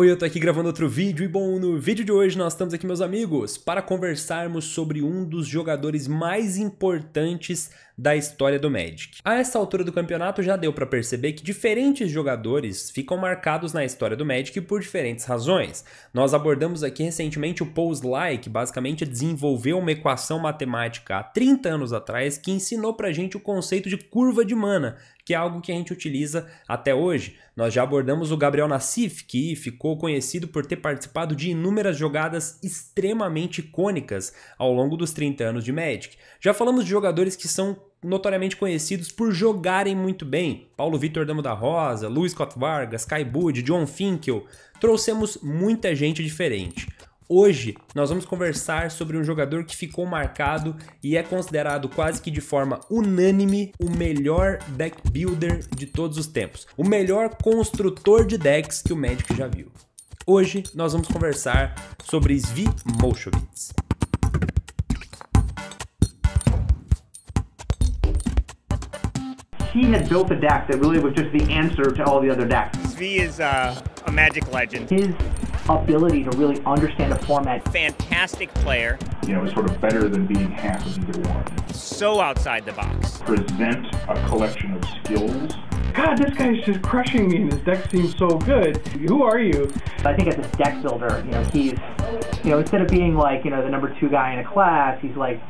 Oi, eu tô aqui gravando outro vídeo e bom, no vídeo de hoje nós estamos aqui, meus amigos, para conversarmos sobre um dos jogadores mais importantes da história do Magic. A essa altura do campeonato já deu para perceber que diferentes jogadores ficam marcados na história do Magic por diferentes razões. Nós abordamos aqui recentemente o Paul Sly, que basicamente desenvolveu uma equação matemática há 30 anos atrás que ensinou pra gente o conceito de curva de mana, que é algo que a gente utiliza até hoje. Nós já abordamos o Gabriel Nassif, que ficou conhecido por ter participado de inúmeras jogadas extremamente icônicas ao longo dos 30 anos de Magic. Já falamos de jogadores que são notoriamente conhecidos por jogarem muito bem. Paulo Vitor Damo da Rosa, Luiz Scott Vargas, Kai Bud, John Finkel. Trouxemos muita gente diferente. Hoje nós vamos conversar sobre um jogador que ficou marcado e é considerado quase que de forma unânime o melhor deck builder de todos os tempos, o melhor construtor de decks que o Magic já viu. Hoje nós vamos conversar sobre Svi Molchovitz. he had built a deck that really was just the answer to all the other decks. Zvi is uh, a magic legend. His ability to really understand a format. Fantastic player. You know, sort of better than being half of either one. So outside the box. Present a collection of skills. God, this guy's just crushing me, and his deck seems so good. Who are you? I think as a deck builder, you know, he's, you know, instead of being like, you know, the number two guy in a class, he's like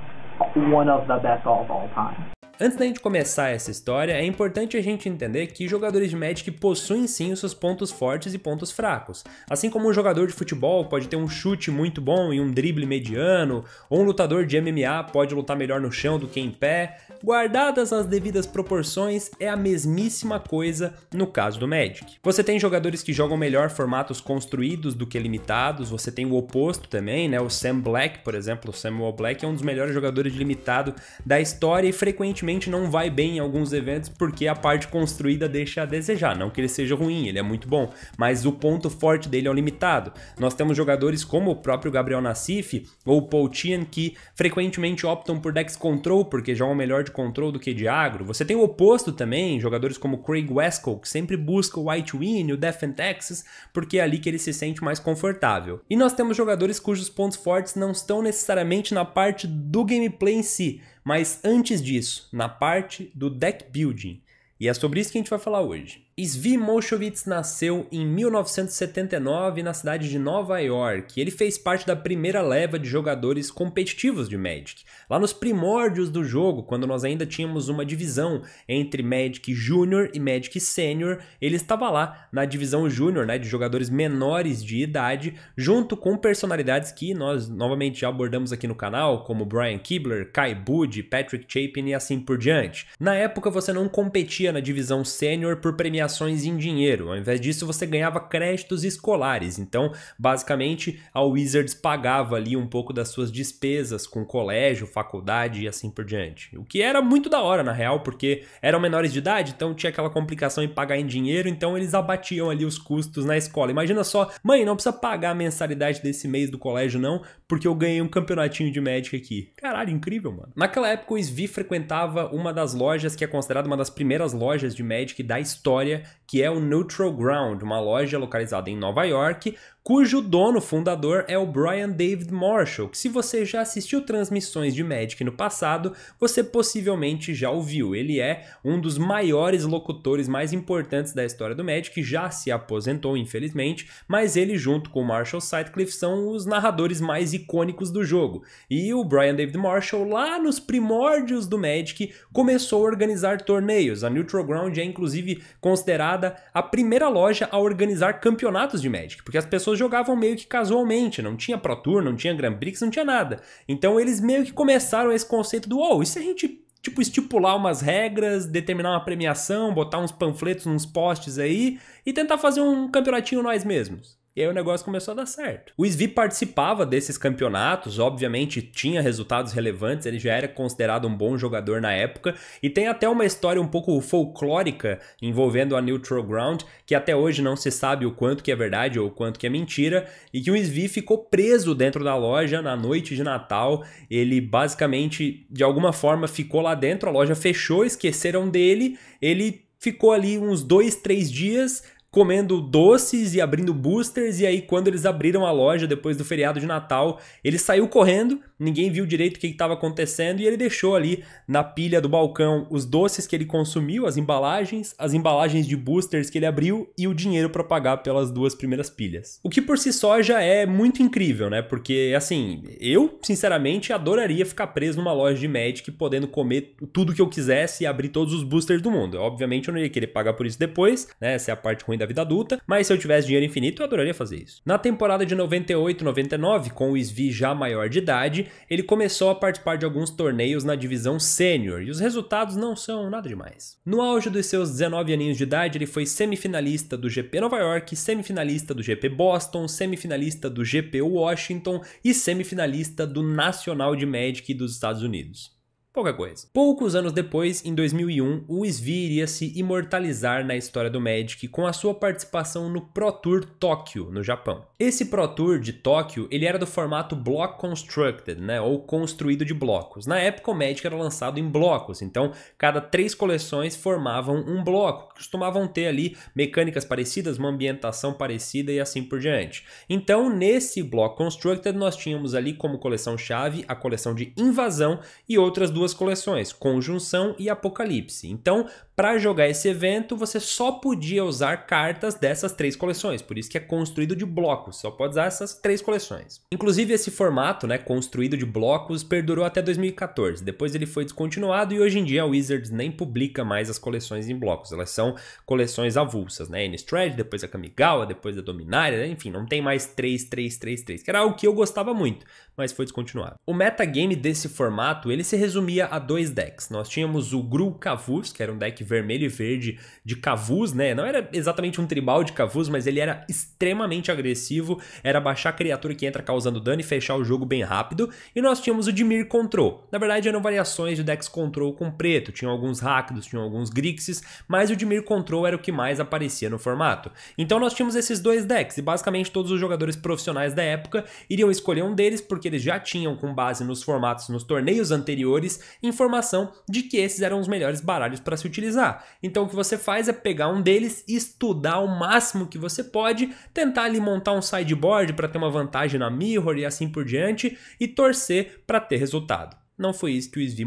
one of the best of all time. Antes da gente começar essa história, é importante a gente entender que jogadores de Magic possuem sim os seus pontos fortes e pontos fracos. Assim como um jogador de futebol pode ter um chute muito bom e um drible mediano, ou um lutador de MMA pode lutar melhor no chão do que em pé, guardadas as devidas proporções, é a mesmíssima coisa no caso do Magic. Você tem jogadores que jogam melhor formatos construídos do que limitados, você tem o oposto também, né? O Sam Black, por exemplo, o Samuel Black é um dos melhores jogadores de limitado da história e frequentemente não vai bem em alguns eventos porque a parte construída deixa a desejar. Não que ele seja ruim, ele é muito bom, mas o ponto forte dele é o limitado. Nós temos jogadores como o próprio Gabriel Nassif ou o Paul Tian que frequentemente optam por decks control porque jogam é melhor de control do que de agro. Você tem o oposto também, jogadores como Craig Wescott que sempre busca o White Win, o Death and Texas, porque é ali que ele se sente mais confortável. E nós temos jogadores cujos pontos fortes não estão necessariamente na parte do gameplay em si, mas antes disso, na parte do deck building, e é sobre isso que a gente vai falar hoje. Svimoshevitz nasceu em 1979 na cidade de Nova York. Ele fez parte da primeira leva de jogadores competitivos de Magic. Lá nos primórdios do jogo, quando nós ainda tínhamos uma divisão entre Magic Júnior e Magic Sênior, ele estava lá na divisão Júnior, né, de jogadores menores de idade, junto com personalidades que nós novamente já abordamos aqui no canal, como Brian Kibler, Kai Bud, Patrick Chapin e assim por diante. Na época você não competia na divisão Sênior por premiação premiações em dinheiro. Ao invés disso, você ganhava créditos escolares. Então, basicamente, a Wizards pagava ali um pouco das suas despesas com colégio, faculdade e assim por diante. O que era muito da hora, na real, porque eram menores de idade, então tinha aquela complicação em pagar em dinheiro, então eles abatiam ali os custos na escola. Imagina só, mãe, não precisa pagar a mensalidade desse mês do colégio, não, porque eu ganhei um campeonatinho de médica aqui. Caralho, incrível, mano. Naquela época, o Svi frequentava uma das lojas que é considerada uma das primeiras lojas de Magic da história que é o Neutral Ground, uma loja localizada em Nova York, cujo dono fundador é o Brian David Marshall, que se você já assistiu transmissões de Magic no passado, você possivelmente já ouviu. Ele é um dos maiores locutores mais importantes da história do Magic, já se aposentou infelizmente, mas ele junto com o Marshall Sightcliffe são os narradores mais icônicos do jogo. E o Brian David Marshall lá nos primórdios do Magic começou a organizar torneios. A Neutral Ground é inclusive considerada a primeira loja a organizar campeonatos de Magic, porque as pessoas pessoas jogavam meio que casualmente, não tinha Pro Tour, não tinha Grand Prix, não tinha nada. Então eles meio que começaram esse conceito do, oh, e se a gente tipo estipular umas regras, determinar uma premiação, botar uns panfletos, uns postes aí e tentar fazer um campeonatinho nós mesmos? E aí o negócio começou a dar certo. O Svi participava desses campeonatos, obviamente tinha resultados relevantes, ele já era considerado um bom jogador na época, e tem até uma história um pouco folclórica envolvendo a Neutral Ground, que até hoje não se sabe o quanto que é verdade ou o quanto que é mentira, e que o Svi ficou preso dentro da loja na noite de Natal, ele basicamente, de alguma forma, ficou lá dentro, a loja fechou, esqueceram dele, ele ficou ali uns dois, três dias, comendo doces e abrindo boosters. E aí, quando eles abriram a loja depois do feriado de Natal, ele saiu correndo, ninguém viu direito o que estava acontecendo e ele deixou ali na pilha do balcão os doces que ele consumiu, as embalagens, as embalagens de boosters que ele abriu e o dinheiro para pagar pelas duas primeiras pilhas. O que por si só já é muito incrível, né? Porque, assim, eu, sinceramente, adoraria ficar preso numa loja de Magic podendo comer tudo que eu quisesse e abrir todos os boosters do mundo. Obviamente, eu não ia querer pagar por isso depois, né? Essa é a parte ruim da vida adulta, mas se eu tivesse dinheiro infinito, eu adoraria fazer isso. Na temporada de 98 99, com o Svi já maior de idade, ele começou a participar de alguns torneios na divisão sênior, e os resultados não são nada demais. No auge dos seus 19 aninhos de idade, ele foi semifinalista do GP Nova York, semifinalista do GP Boston, semifinalista do GP Washington e semifinalista do Nacional de Magic dos Estados Unidos pouca coisa. Poucos anos depois, em 2001, o Svi iria se imortalizar na história do Magic com a sua participação no Pro Tour Tóquio, no Japão. Esse Pro Tour de Tóquio, ele era do formato Block Constructed, né, ou construído de blocos. Na época, o Magic era lançado em blocos, então cada três coleções formavam um bloco, costumavam ter ali mecânicas parecidas, uma ambientação parecida e assim por diante. Então, nesse Block Constructed, nós tínhamos ali como coleção-chave a coleção de invasão e outras duas duas coleções, Conjunção e Apocalipse. Então, para jogar esse evento, você só podia usar cartas dessas três coleções, por isso que é construído de blocos, só pode usar essas três coleções. Inclusive esse formato, né, construído de blocos, perdurou até 2014. Depois ele foi descontinuado e hoje em dia a Wizards nem publica mais as coleções em blocos. Elas são coleções avulsas, né? Innistrad, depois a Kamigawa, depois a Dominária, né? enfim, não tem mais 3 3 3 3, que era o que eu gostava muito, mas foi descontinuado. O metagame desse formato, ele se resume resumia a dois decks. Nós tínhamos o Gru Cavus, que era um deck vermelho e verde de Cavus, né? Não era exatamente um tribal de Cavus, mas ele era extremamente agressivo, era baixar a criatura que entra causando dano e fechar o jogo bem rápido. E nós tínhamos o Dimir Control. Na verdade, eram variações de decks Control com preto, tinham alguns Rakdos, tinham alguns Grixis, mas o Dimir Control era o que mais aparecia no formato. Então nós tínhamos esses dois decks, e basicamente todos os jogadores profissionais da época iriam escolher um deles porque eles já tinham, com base nos formatos nos torneios anteriores, informação de que esses eram os melhores baralhos para se utilizar. Então o que você faz é pegar um deles, estudar o máximo que você pode, tentar ali montar um sideboard para ter uma vantagem na mirror e assim por diante e torcer para ter resultado não foi isso que o Svi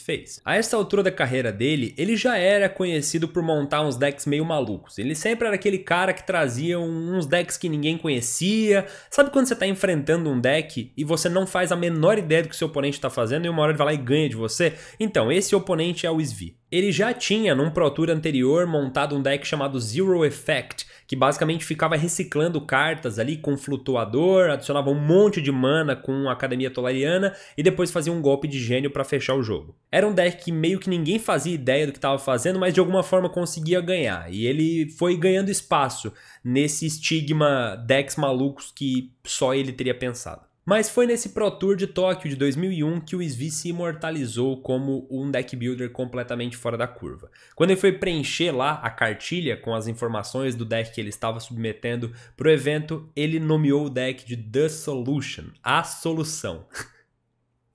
fez. A essa altura da carreira dele, ele já era conhecido por montar uns decks meio malucos. Ele sempre era aquele cara que trazia uns decks que ninguém conhecia. Sabe quando você está enfrentando um deck e você não faz a menor ideia do que seu oponente está fazendo e uma hora ele vai lá e ganha de você? Então, esse oponente é o Svi. Ele já tinha, num Pro Tour anterior, montado um deck chamado Zero Effect, que basicamente ficava reciclando cartas ali com flutuador, adicionava um monte de mana com Academia Tolariana e depois fazia um golpe de gênio para fechar o jogo. Era um deck que meio que ninguém fazia ideia do que estava fazendo, mas de alguma forma conseguia ganhar. E ele foi ganhando espaço nesse estigma decks malucos que só ele teria pensado. Mas foi nesse Pro Tour de Tóquio de 2001 que o Svi se imortalizou como um deck builder completamente fora da curva. Quando ele foi preencher lá a cartilha com as informações do deck que ele estava submetendo para o evento, ele nomeou o deck de The Solution, a solução.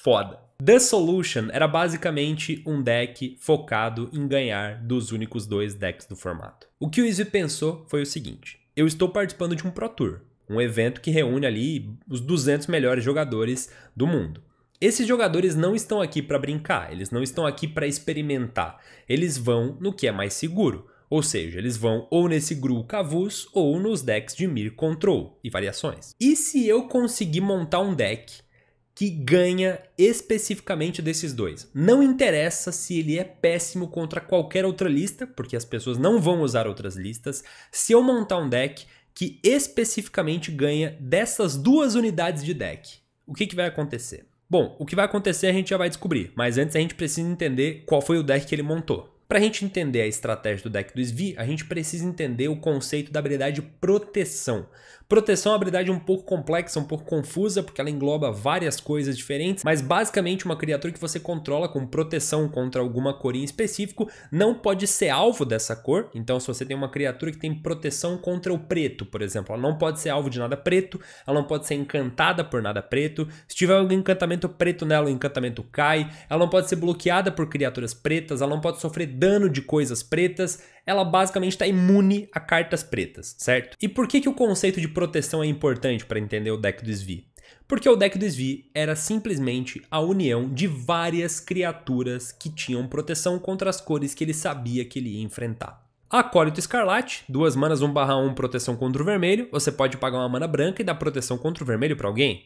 Foda. The Solution era basicamente um deck focado em ganhar dos únicos dois decks do formato. O que o Izzy pensou foi o seguinte: eu estou participando de um Pro Tour um evento que reúne ali os 200 melhores jogadores do mundo. Esses jogadores não estão aqui para brincar, eles não estão aqui para experimentar. Eles vão no que é mais seguro, ou seja, eles vão ou nesse Gru Cavus ou nos decks de Mir Control e variações. E se eu conseguir montar um deck que ganha especificamente desses dois. Não interessa se ele é péssimo contra qualquer outra lista, porque as pessoas não vão usar outras listas. Se eu montar um deck que especificamente ganha dessas duas unidades de deck. O que, que vai acontecer? Bom, o que vai acontecer a gente já vai descobrir, mas antes a gente precisa entender qual foi o deck que ele montou. Para a gente entender a estratégia do deck do Svi, a gente precisa entender o conceito da habilidade proteção. Proteção é uma habilidade um pouco complexa, um pouco confusa, porque ela engloba várias coisas diferentes, mas basicamente uma criatura que você controla com proteção contra alguma cor em específico não pode ser alvo dessa cor. Então, se você tem uma criatura que tem proteção contra o preto, por exemplo, ela não pode ser alvo de nada preto, ela não pode ser encantada por nada preto. Se tiver algum encantamento preto nela, o encantamento cai. Ela não pode ser bloqueada por criaturas pretas, ela não pode sofrer dano de coisas pretas ela basicamente está imune a cartas pretas, certo? E por que, que o conceito de proteção é importante para entender o deck do Svi? Porque o deck do Svi era simplesmente a união de várias criaturas que tinham proteção contra as cores que ele sabia que ele ia enfrentar. Acólito Escarlate, duas manas 1/1 proteção contra o vermelho, você pode pagar uma mana branca e dar proteção contra o vermelho para alguém.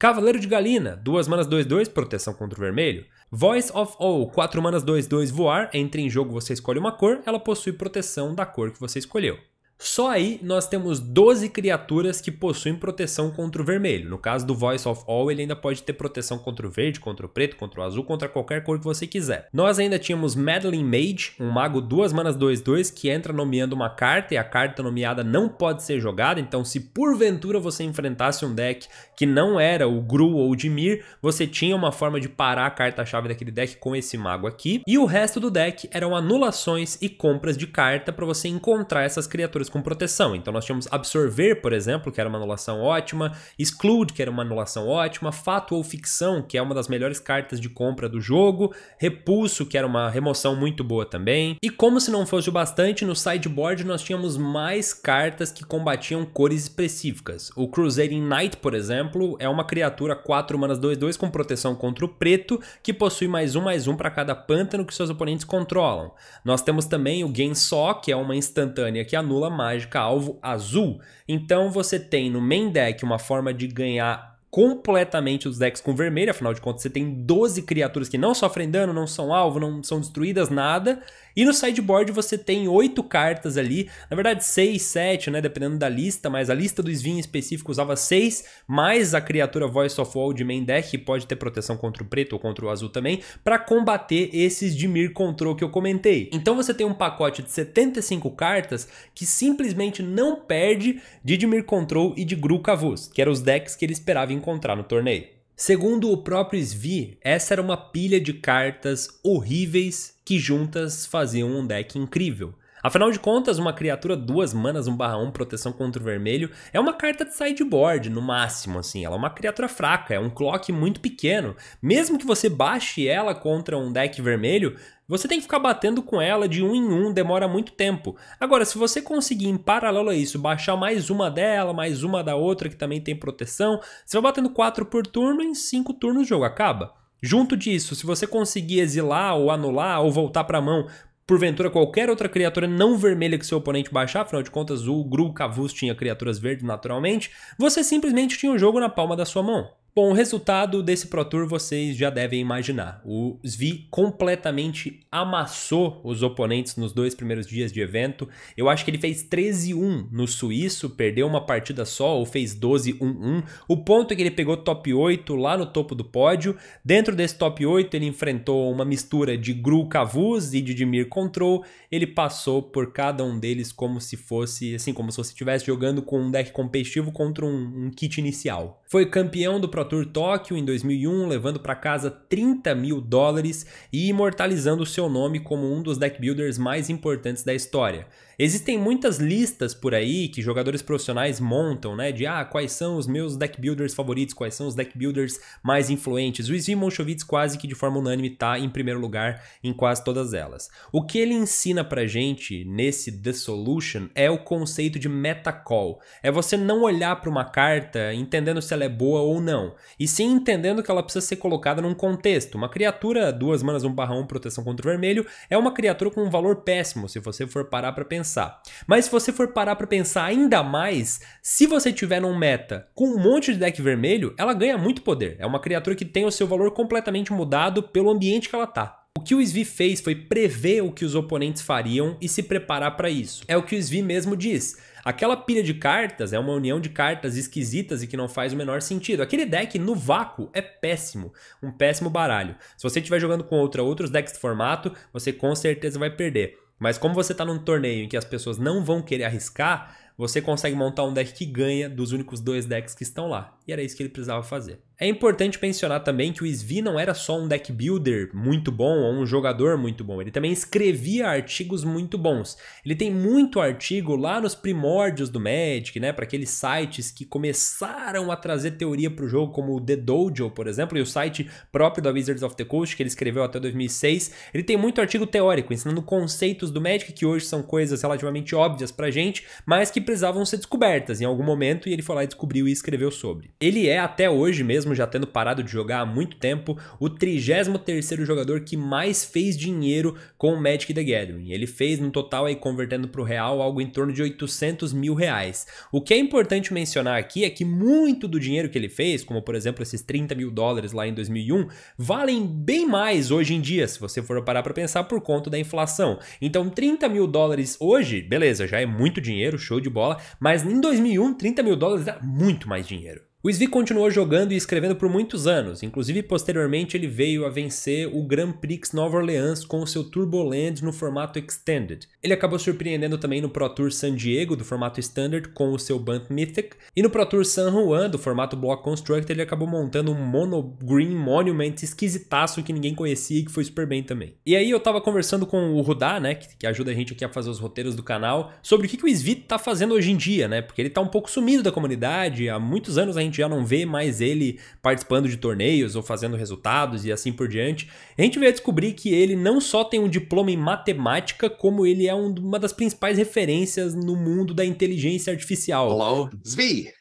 Cavaleiro de Galina, 2 manas 2-2, proteção contra o vermelho. Voice of All, 4 manas 2-2, voar, Entre em jogo, você escolhe uma cor, ela possui proteção da cor que você escolheu. Só aí nós temos 12 criaturas que possuem proteção contra o vermelho. No caso do Voice of All, ele ainda pode ter proteção contra o verde, contra o preto, contra o azul, contra qualquer cor que você quiser. Nós ainda tínhamos Madeline Mage, um mago 2 manas 2-2 que entra nomeando uma carta e a carta nomeada não pode ser jogada. Então, se porventura você enfrentasse um deck que não era o Gru ou o Dimir, você tinha uma forma de parar a carta-chave daquele deck com esse mago aqui. E o resto do deck eram anulações e compras de carta para você encontrar essas criaturas com proteção. Então nós tínhamos absorver, por exemplo, que era uma anulação ótima, exclude, que era uma anulação ótima, fato ou ficção, que é uma das melhores cartas de compra do jogo, repulso, que era uma remoção muito boa também. E como se não fosse o bastante, no sideboard nós tínhamos mais cartas que combatiam cores específicas. O Crusading Knight, por exemplo, é uma criatura 4 humanas 2-2 com proteção contra o preto, que possui mais um mais um para cada pântano que seus oponentes controlam. Nós temos também o Gain Só, que é uma instantânea que anula mágica alvo azul. Então você tem no main deck uma forma de ganhar completamente os decks com vermelho, afinal de contas você tem 12 criaturas que não sofrem dano, não são alvo, não são destruídas, nada, e no sideboard você tem oito cartas ali, na verdade seis, sete, né, dependendo da lista, mas a lista do Svin em específico usava seis, mais a criatura Voice of Wall de main deck, que pode ter proteção contra o preto ou contra o azul também, para combater esses Dimir Control que eu comentei. Então você tem um pacote de 75 cartas que simplesmente não perde de Dimir Control e de Gru Cavus, que eram os decks que ele esperava encontrar no torneio. Segundo o próprio Svi, essa era uma pilha de cartas horríveis que juntas faziam um deck incrível. Afinal de contas, uma criatura duas manas 1/1 proteção contra o vermelho é uma carta de sideboard no máximo, assim, ela é uma criatura fraca, é um clock muito pequeno. Mesmo que você baixe ela contra um deck vermelho, você tem que ficar batendo com ela de um em um, demora muito tempo. Agora, se você conseguir em paralelo a isso baixar mais uma dela, mais uma da outra que também tem proteção, você vai batendo quatro por turno em cinco turnos o jogo acaba. Junto disso, se você conseguir exilar ou anular ou voltar para a mão porventura qualquer outra criatura não vermelha que seu oponente baixar, afinal de contas o Gru Cavus tinha criaturas verdes naturalmente, você simplesmente tinha o jogo na palma da sua mão. Bom, o resultado desse Pro Tour vocês já devem imaginar. O Svi completamente amassou os oponentes nos dois primeiros dias de evento. Eu acho que ele fez 13-1 no suíço, perdeu uma partida só ou fez 12-1-1. O ponto é que ele pegou top 8 lá no topo do pódio. Dentro desse top 8 ele enfrentou uma mistura de Gru Cavus e Didimir Control. Ele passou por cada um deles como se fosse, assim, como se você estivesse jogando com um deck competitivo contra um, um kit inicial. Foi campeão do Pro Pro Tour Tóquio em 2001, levando para casa 30 mil dólares e imortalizando seu nome como um dos deck builders mais importantes da história. Existem muitas listas por aí que jogadores profissionais montam, né? De ah, quais são os meus deck builders favoritos, quais são os deck builders mais influentes. O Svimonchovic quase que de forma unânime está em primeiro lugar em quase todas elas. O que ele ensina pra gente nesse The Solution é o conceito de metacall. É você não olhar para uma carta entendendo se ela é boa ou não, e sim entendendo que ela precisa ser colocada num contexto. Uma criatura, duas manas, um barra um proteção contra o vermelho, é uma criatura com um valor péssimo, se você for parar para pensar pensar. Mas se você for parar para pensar ainda mais, se você tiver num meta com um monte de deck vermelho, ela ganha muito poder. É uma criatura que tem o seu valor completamente mudado pelo ambiente que ela tá. O que o Svi fez foi prever o que os oponentes fariam e se preparar para isso. É o que o Svi mesmo diz. Aquela pilha de cartas é uma união de cartas esquisitas e que não faz o menor sentido. Aquele deck no vácuo é péssimo, um péssimo baralho. Se você estiver jogando contra outros decks de formato, você com certeza vai perder. Mas como você está num torneio em que as pessoas não vão querer arriscar, você consegue montar um deck que ganha dos únicos dois decks que estão lá. E era isso que ele precisava fazer. É importante mencionar também que o Svi não era só um deck builder muito bom ou um jogador muito bom, ele também escrevia artigos muito bons. Ele tem muito artigo lá nos primórdios do Magic, né, para aqueles sites que começaram a trazer teoria para o jogo, como o The Dojo, por exemplo, e o site próprio da Wizards of the Coast, que ele escreveu até 2006. Ele tem muito artigo teórico, ensinando conceitos do Magic, que hoje são coisas relativamente óbvias para gente, mas que precisavam ser descobertas em algum momento, e ele foi lá e descobriu e escreveu sobre. Ele é, até hoje mesmo, mesmo já tendo parado de jogar há muito tempo, o 33º jogador que mais fez dinheiro com o Magic the Gathering. Ele fez no total, aí, convertendo para o real, algo em torno de 800 mil reais. O que é importante mencionar aqui é que muito do dinheiro que ele fez, como por exemplo esses 30 mil dólares lá em 2001, valem bem mais hoje em dia, se você for parar para pensar, por conta da inflação. Então 30 mil dólares hoje, beleza, já é muito dinheiro, show de bola, mas em 2001, 30 mil dólares era muito mais dinheiro. O Svi continuou jogando e escrevendo por muitos anos, inclusive posteriormente ele veio a vencer o Grand Prix Nova Orleans com o seu Turboland no formato Extended. Ele acabou surpreendendo também no Pro Tour San Diego do formato Standard com o seu Bunt Mythic e no Pro Tour San Juan do formato Block Construct ele acabou montando um Mono Green Monument esquisitaço que ninguém conhecia e que foi super bem também. E aí eu tava conversando com o Rudá, né, que, ajuda a gente aqui a fazer os roteiros do canal, sobre o que, que o Svi tá fazendo hoje em dia, né, porque ele tá um pouco sumido da comunidade, há muitos anos a gente já não vê mais ele participando de torneios ou fazendo resultados e assim por diante, a gente veio descobrir que ele não só tem um diploma em matemática, como ele é um, uma das principais referências no mundo da inteligência artificial. Hello, Zvi.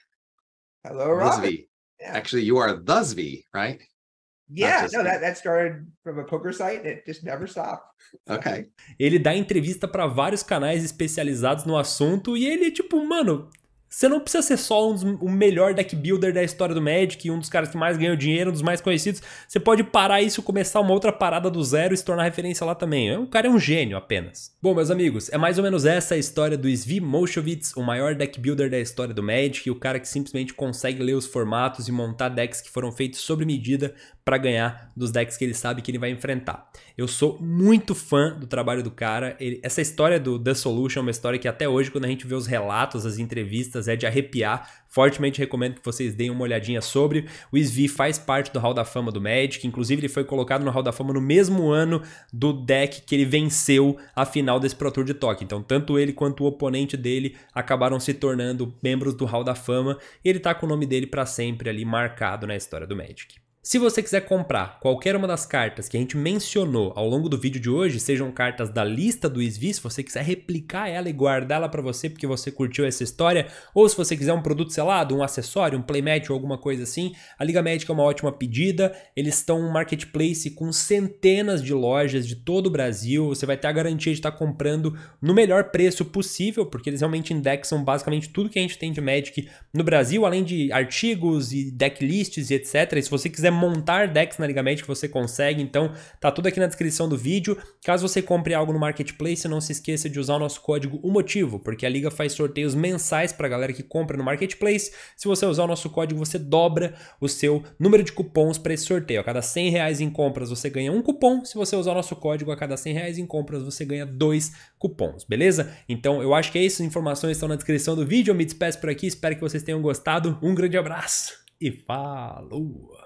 Hello, Actually, you are the Zvi, right? Yeah, no, that, that started from a poker site and it just never stopped. Okay. Ele dá entrevista para vários canais especializados no assunto e ele tipo, mano, você não precisa ser só um dos, o melhor deck builder da história do Magic, um dos caras que mais ganhou dinheiro, um dos mais conhecidos. Você pode parar isso, e começar uma outra parada do zero e se tornar referência lá também. O é cara é um gênio apenas. Bom, meus amigos, é mais ou menos essa a história do Svi Moshovitz, o maior deck builder da história do Magic, o cara que simplesmente consegue ler os formatos e montar decks que foram feitos sob medida para ganhar dos decks que ele sabe que ele vai enfrentar. Eu sou muito fã do trabalho do cara. Ele, essa história do The Solution é uma história que até hoje, quando a gente vê os relatos, as entrevistas, é de arrepiar. Fortemente recomendo que vocês deem uma olhadinha sobre. O Svi faz parte do Hall da Fama do Magic, inclusive ele foi colocado no Hall da Fama no mesmo ano do deck que ele venceu a final desse Pro Tour de Toque. Então, tanto ele quanto o oponente dele acabaram se tornando membros do Hall da Fama. E ele tá com o nome dele para sempre ali marcado na história do Magic. Se você quiser comprar qualquer uma das cartas que a gente mencionou ao longo do vídeo de hoje, sejam cartas da lista do Svi, se você quiser replicar ela e guardá-la para você porque você curtiu essa história, ou se você quiser um produto selado, um acessório, um playmat ou alguma coisa assim, a Liga Médica é uma ótima pedida. Eles estão um marketplace com centenas de lojas de todo o Brasil. Você vai ter a garantia de estar tá comprando no melhor preço possível, porque eles realmente indexam basicamente tudo que a gente tem de Magic no Brasil, além de artigos e decklists e etc. E se você quiser quiser montar decks na Liga Magic, você consegue. Então, tá tudo aqui na descrição do vídeo. Caso você compre algo no Marketplace, não se esqueça de usar o nosso código O Motivo, porque a Liga faz sorteios mensais pra galera que compra no Marketplace. Se você usar o nosso código, você dobra o seu número de cupons para esse sorteio. A cada 100 reais em compras, você ganha um cupom. Se você usar o nosso código, a cada 100 reais em compras, você ganha dois cupons, beleza? Então, eu acho que é isso. As informações estão na descrição do vídeo. Eu me despeço por aqui. Espero que vocês tenham gostado. Um grande abraço e falou!